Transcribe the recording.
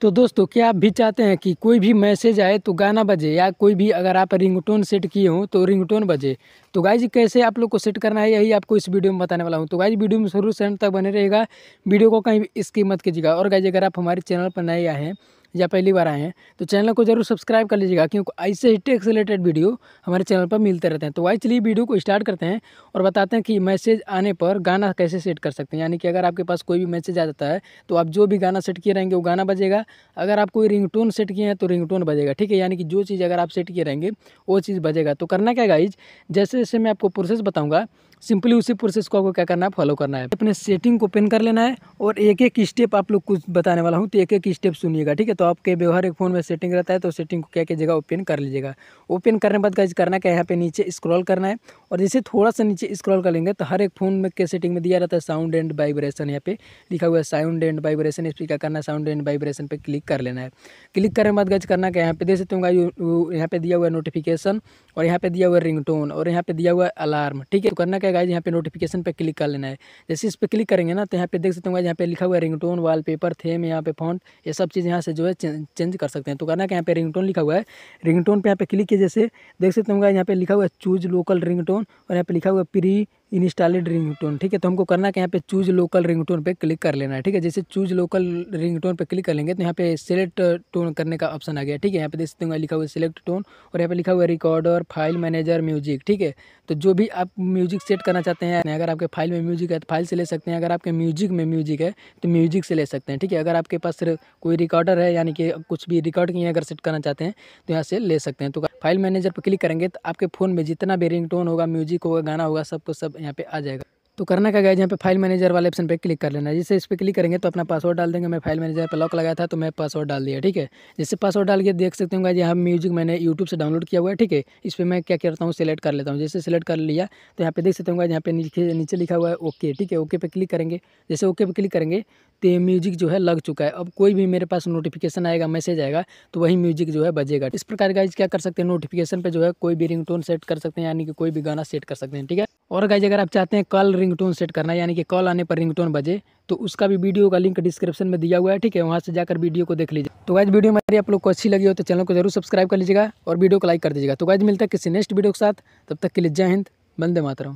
तो दोस्तों क्या आप भी चाहते हैं कि कोई भी मैसेज आए तो गाना बजे या कोई भी अगर आप रिंगटोन सेट किए हों तो रिंगटोन बजे तो गाइज कैसे आप लोग को सेट करना है यही आपको इस वीडियो में बताने वाला हूँ तो गाइज वीडियो में शुरू से अंत तक बने रहेगा वीडियो को कहीं इसकी मत कीजिएगा और गाइज अगर आप हमारे चैनल पर नए आए हैं या पहली बार आए हैं तो चैनल को जरूर सब्सक्राइब कर लीजिएगा क्योंकि ऐसे ही टेक्स रिलेटेड वीडियो हमारे चैनल पर मिलते रहते हैं तो वाई चलिए वीडियो को स्टार्ट करते हैं और बताते हैं कि मैसेज आने पर गाना कैसे सेट कर सकते हैं यानी कि अगर आपके पास कोई भी मैसेज आ जाता है तो आप जो भी गाना सेट किए रहेंगे वो गाना बजेगा अगर आप कोई रिंग सेट किए हैं तो रिंग बजेगा ठीक है यानी कि जो चीज़ अगर आप सेट किए रहेंगे वो चीज़ बजेगा तो करना क्या गाइज जैसे जैसे मैं आपको प्रोसेस बताऊँगा सिंपली उसी प्रोसेस को आपको क्या करना है फॉलो करना है अपने सेटिंग को ओपन कर लेना है और एक एक स्टेप आप लोग कुछ बताने वाला हूँ तो एक एक स्टेप सुनिएगा ठीक है तो आपके व्यवहारिक फ़ोन में सेटिंग रहता है तो सेटिंग को क्या जगह ओपन कर लीजिएगा ओपन करने के बाद गाइज करना क्या यहाँ पे नीचे स्क्रॉल करना है और जैसे थोड़ा सा नीचे स्क्रॉल कर लेंगे तो हर एक फ़ोन में के सेटिंग में दिया रहता है साउंड एंड वाइब्रेशन यहाँ पे लिखा हुआ है साउंड एंड वाइब्रेशन इस पर क्या करना है साउंड एंड वाइब्रेशन पर क्लिक कर लेना है क्लिक करने के बाद गाइज करना क्या यहाँ पे दे सकते हो गाइज यहाँ पे दिया हुआ नोटिफिकेशन और यहाँ पे दिया हुआ रिंग टोन और यहाँ पे दिया हुआ अलार्म ठीक है करना क्या गाइज यहाँ पे नोटिफिकेशन पर क्लिक कर लेना है जैसे इस पर क्लिक करेंगे ना तो यहाँ पे देख सकते हो गाइज यहाँ पे लिखा हुआ है वाल वॉलपेपर थेम यहाँ पे फॉन्ट ये सब चीज़ यहाँ से जो है चेंज कर सकते हैं तो करना कि यहाँ पे रिंगटोन लिखा हुआ है रिंगटोन पे यहाँ पे क्लिक किया जैसे देख सकते होंगे यहाँ पे लिखा हुआ है चूज लोकल रिंगटोन और यहाँ पे लिखा हुआ है प्री इंस्टॉलेड रिंगटोन ठीक है तो हमको करना है कि यहाँ पे चूज लोकल रिंगटोन पे क्लिक कर लेना है ठीक है जैसे चूज लोकल रिंगटोन पे क्लिक कर लेंगे तो यहाँ पे सेलेक्ट टोन करने का ऑप्शन आ गया ठीक है यहाँ पे देख सकते हो लिखा हुआ सेलेक्ट टोन और यहाँ पे लिखा हुआ रिकॉर्डर फाइल मैनेजर म्यूजिक ठीक है तो जो भी आप म्यूजिक सेट करना चाहते हैं अगर आपके फाइल में म्यूजिक है तो फाइल से ले सकते हैं अगर आपके म्यूजिक में म्यूजिक है तो म्यूजिक से ले सकते हैं ठीक है अगर आपके पास कोई रिकॉर्डर है यानी कि कुछ भी रिकॉर्ड की अगर सेट करना चाहते हैं तो यहाँ से ले सकते हैं तो फाइल मैनेजर पर क्लिक करेंगे तो आपके फ़ोन में जितना भी रिंग होगा म्यूजिक होगा गाना होगा सबको सब यहाँ पे आ जाएगा तो करना क्या गया यहाँ पे फाइल मैनेजर वाले ऑप्शन पे क्लिक कर लेना जैसे इस पर क्लिक करेंगे तो अपना पासवर्ड डाल देंगे मैं फाइल मैनेजर पर लॉक लगाया था तो मैं पासवर्ड डाल दिया ठीक है जैसे पासवर्ड डाल के देख सकते होंगे यहाँ म्यूजिक मैंने यूट्यूब से डाउनलोड किया हुआ है ठीक है इस पर मैं क्या करता हूँ सिलेक्ट कर लेता हूँ जैसे सिलेक्ट कर लिया तो यहाँ पे देख सकते होंगे यहाँ पे नीचे नीचे लिखा हुआ है ओके ठीक है ओके पे क्लिक करेंगे जैसे ओके पे क्लिक करेंगे तो म्यूजिक जो है लग चुका है अब कोई भी मेरे पास नोटिफिकेशन आएगा मैसेज आएगा तो वही म्यूजिक जो है बजेगा इस प्रकार गाइज क्या कर सकते हैं नोटिफिकेशन पे जो है कोई भी रिंगटोन सेट कर सकते हैं यानी कि कोई भी गाना सेट कर सकते हैं ठीक है और गाइज अगर आप चाहते हैं कॉल रिंगटोन सेट करना यानी कि कॉल आने पर रिंगटोन बजे तो उसका भी वीडियो का लिंक डिस्क्रिप्शन में दिया हुआ है ठीक है वहाँ से जाकर वीडियो को देख लीजिए तो गाइज वीडियो हमारी आप लोग को अच्छी लगी हो तो चैनल को जरूर सब्सक्राइब कर लीजिएगा और वीडियो को लाइक कर दीजिएगा तो गाइज मिलता है किसी नेक्स्ट वीडियो के साथ तब तक के लिए जय हिंद बंदे मातरम